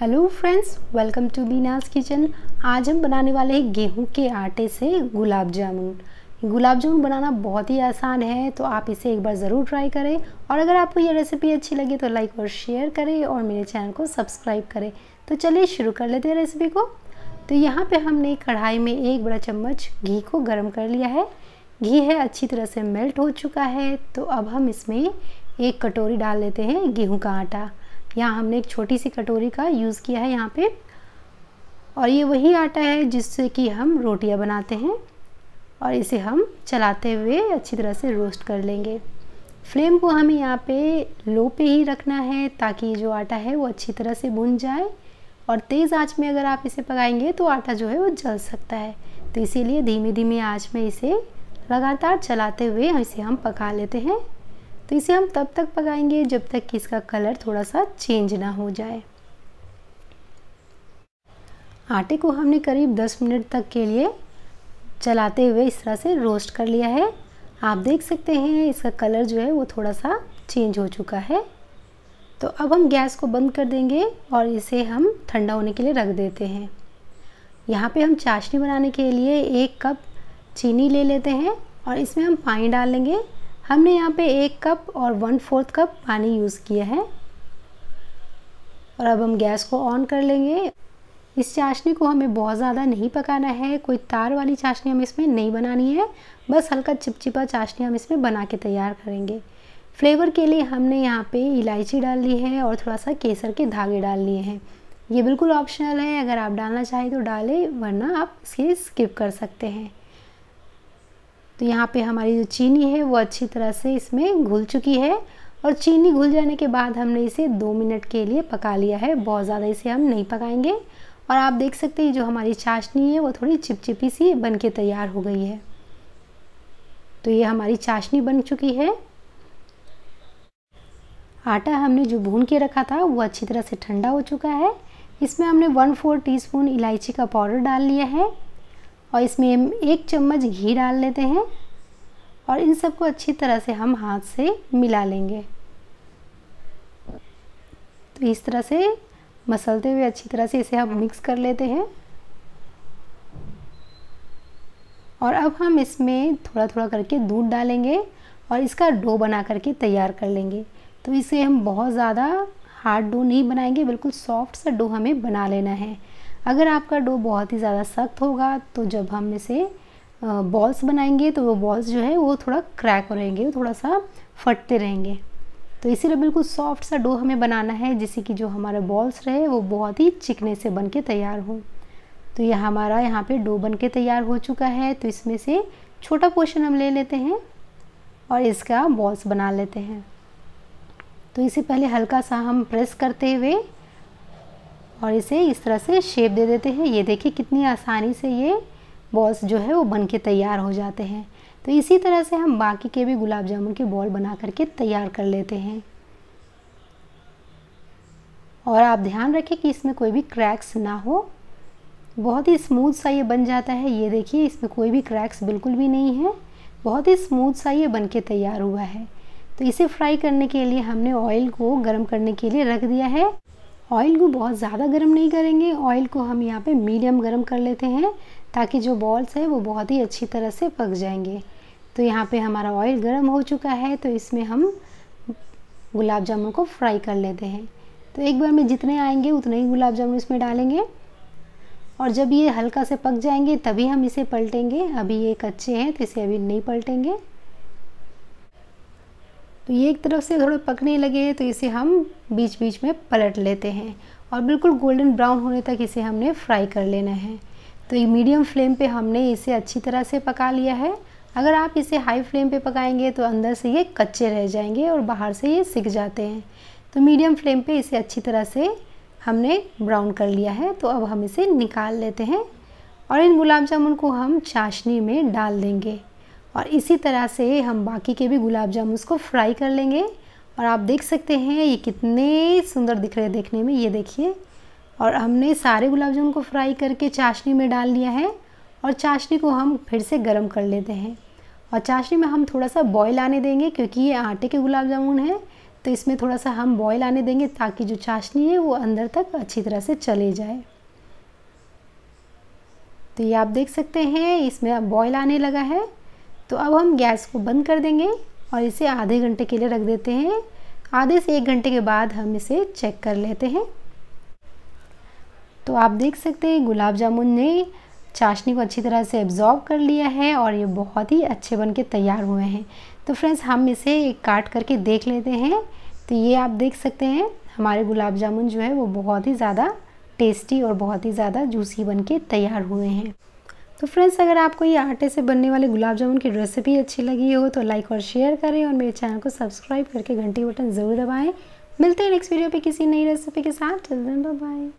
hello friends welcome to Beena's kitchen आज हम बनाने वाले हैं गेहूं के आटे से गुलाब जामुन गुलाब जामुन बनाना बहुत ही आसान है तो आप इसे एक बार ज़रूर ट्राई करें और अगर आपको ये रेसिपी अच्छी लगे तो लाइक और शेयर करें और मेरे चैनल को सब्सक्राइब करें तो चलिए शुरू कर लेते हैं रेसिपी को तो यहाँ पर हमने कढ़ाई में एक बड़ा चम्मच घी को गर्म कर लिया है घी है अच्छी तरह से मेल्ट हो चुका है तो अब हम इसमें एक कटोरी डाल लेते हैं गेहूँ का आटा यहाँ हमने एक छोटी सी कटोरी का यूज़ किया है यहाँ पे और ये वही आटा है जिससे कि हम रोटियाँ बनाते हैं और इसे हम चलाते हुए अच्छी तरह से रोस्ट कर लेंगे फ्लेम को हमें यहाँ पे लो पे ही रखना है ताकि जो आटा है वो अच्छी तरह से भुन जाए और तेज़ आँच में अगर आप इसे पकाएंगे तो आटा जो है वो जल सकता है तो इसीलिए धीमे धीमे आँच में इसे लगातार चलाते हुए इसे हम पका लेते हैं तो इसे हम तब तक पकाएंगे जब तक कि इसका कलर थोड़ा सा चेंज ना हो जाए आटे को हमने करीब 10 मिनट तक के लिए चलाते हुए इस तरह से रोस्ट कर लिया है आप देख सकते हैं इसका कलर जो है वो थोड़ा सा चेंज हो चुका है तो अब हम गैस को बंद कर देंगे और इसे हम ठंडा होने के लिए रख देते हैं यहाँ पे हम चाशनी बनाने के लिए एक कप चीनी ले लेते हैं और इसमें हम पानी डाल लेंगे हमने यहाँ पे एक कप और वन फोर्थ कप पानी यूज़ किया है और अब हम गैस को ऑन कर लेंगे इस चाशनी को हमें बहुत ज़्यादा नहीं पकाना है कोई तार वाली चाशनी हमें इसमें नहीं बनानी है बस हल्का चिपचिपा चाशनी हम इसमें बना के तैयार करेंगे फ्लेवर के लिए हमने यहाँ पे इलायची डाल ली है और थोड़ा सा केसर के धागे डाल लिए हैं ये बिल्कुल ऑप्शनल है अगर आप डालना चाहें तो डालें वरना आप इसे स्किप कर सकते हैं तो यहाँ पे हमारी जो चीनी है वो अच्छी तरह से इसमें घुल चुकी है और चीनी घुल जाने के बाद हमने इसे दो मिनट के लिए पका लिया है बहुत ज़्यादा इसे हम नहीं पकाएंगे और आप देख सकते हैं जो हमारी चाशनी है वो थोड़ी चिपचिपी सी बन के तैयार हो गई है तो ये हमारी चाशनी बन चुकी है आटा हमने जो भून के रखा था वो अच्छी तरह से ठंडा हो चुका है इसमें हमने वन फोर टी इलायची का पाउडर डाल लिया है और इसमें एक चम्मच घी डाल लेते हैं और इन सबको अच्छी तरह से हम हाथ से मिला लेंगे तो इस तरह से मसलते हुए अच्छी तरह से इसे हम मिक्स कर लेते हैं और अब हम इसमें थोड़ा थोड़ा करके दूध डालेंगे और इसका डो बना करके तैयार कर लेंगे तो इसे हम बहुत ज़्यादा हार्ड डो नहीं बनाएंगे बिल्कुल सॉफ्ट सा डो हमें बना लेना है अगर आपका डो बहुत ही ज़्यादा सख्त होगा तो जब हम इसे बॉल्स बनाएंगे तो वो बॉल्स जो है वो थोड़ा क्रैक हो रहेंगे थोड़ा सा फटते रहेंगे तो इसीलिए बिल्कुल सॉफ्ट सा डो हमें बनाना है जिससे कि जो हमारे बॉल्स रहे वो बहुत ही चिकने से बन के तैयार हो तो यह हमारा यहाँ पे डो बन के तैयार हो चुका है तो इसमें से छोटा पोर्शन हम ले लेते हैं और इसका बॉल्स बना लेते हैं तो इसे पहले हल्का सा हम प्रेस करते हुए और इसे इस तरह से शेप दे देते हैं ये देखिए कितनी आसानी से ये बॉल्स जो है वो बन के तैयार हो जाते हैं तो इसी तरह से हम बाकी के भी गुलाब जामुन के बॉल बना करके तैयार कर लेते हैं और आप ध्यान रखें कि इसमें कोई भी क्रैक्स ना हो बहुत ही स्मूथ सा ये बन जाता है ये देखिए इसमें कोई भी क्रैक्स बिल्कुल भी नहीं है बहुत ही स्मूथ सा ये बन के तैयार हुआ है तो इसे फ्राई करने के लिए हमने ऑयल को गर्म करने के लिए रख दिया है ऑयल को बहुत ज़्यादा गर्म नहीं करेंगे ऑयल को हम यहाँ पे मीडियम गर्म कर लेते हैं ताकि जो बॉल्स है वो बहुत ही अच्छी तरह से पक जाएंगे तो यहाँ पे हमारा ऑयल गर्म हो चुका है तो इसमें हम गुलाब जामुन को फ्राई कर लेते हैं तो एक बार में जितने आएंगे उतने ही गुलाब जामुन इसमें डालेंगे और जब ये हल्का से पक जाएंगे तभी हम इसे पलटेंगे अभी ये कच्चे हैं तो इसे अभी नहीं पलटेंगे तो ये एक तरफ से थोड़े पकने लगे तो इसे हम बीच बीच में पलट लेते हैं और बिल्कुल गोल्डन ब्राउन होने तक इसे हमने फ्राई कर लेना है तो ये मीडियम फ्लेम पे हमने इसे अच्छी तरह से पका लिया है अगर आप इसे हाई फ्लेम पे पकाएंगे तो अंदर से ये कच्चे रह जाएंगे और बाहर से ये सिक जाते हैं तो मीडियम फ्लेम पे इसे अच्छी तरह से हमने ब्राउन कर लिया है तो अब हम इसे निकाल लेते हैं और इन गुलाब जामुन को हम चाशनी में डाल देंगे और इसी तरह से हम बाकी के भी गुलाब जामुन को फ्राई कर लेंगे और आप देख सकते हैं ये कितने सुंदर दिख रहे हैं देखने में ये देखिए और हमने सारे गुलाब जामुन को फ्राई करके चाशनी में डाल लिया है और चाशनी को हम फिर से गर्म कर लेते हैं और चाशनी में हम थोड़ा सा बॉयल आने देंगे क्योंकि ये आटे के गुलाब जामुन हैं तो इसमें थोड़ा सा हम बॉयल आने देंगे ताकि जो चाशनी है वो अंदर तक अच्छी तरह से चले जाए तो ये आप देख सकते हैं इसमें अब बॉयल आने लगा है तो अब हम गैस को बंद कर देंगे और इसे आधे घंटे के लिए रख देते हैं आधे से एक घंटे के बाद हम इसे चेक कर लेते हैं तो आप देख सकते हैं गुलाब जामुन ने चाशनी को अच्छी तरह से एब्जॉर्ब कर लिया है और ये बहुत ही अच्छे बन के तैयार हुए हैं तो फ्रेंड्स हम इसे काट करके देख लेते हैं तो ये आप देख सकते हैं हमारे गुलाब जामुन जो है वो बहुत ही ज़्यादा टेस्टी और बहुत ही ज़्यादा जूसी बन के तैयार हुए हैं तो फ्रेंड्स अगर आपको ये आटे से बनने वाले गुलाब जामुन की रेसिपी अच्छी लगी हो तो लाइक और शेयर करें और मेरे चैनल को सब्सक्राइब करके घंटी बटन ज़रूर दबाएँ मिलते हैं नेक्स्ट वीडियो पे किसी नई रेसिपी के साथ बाय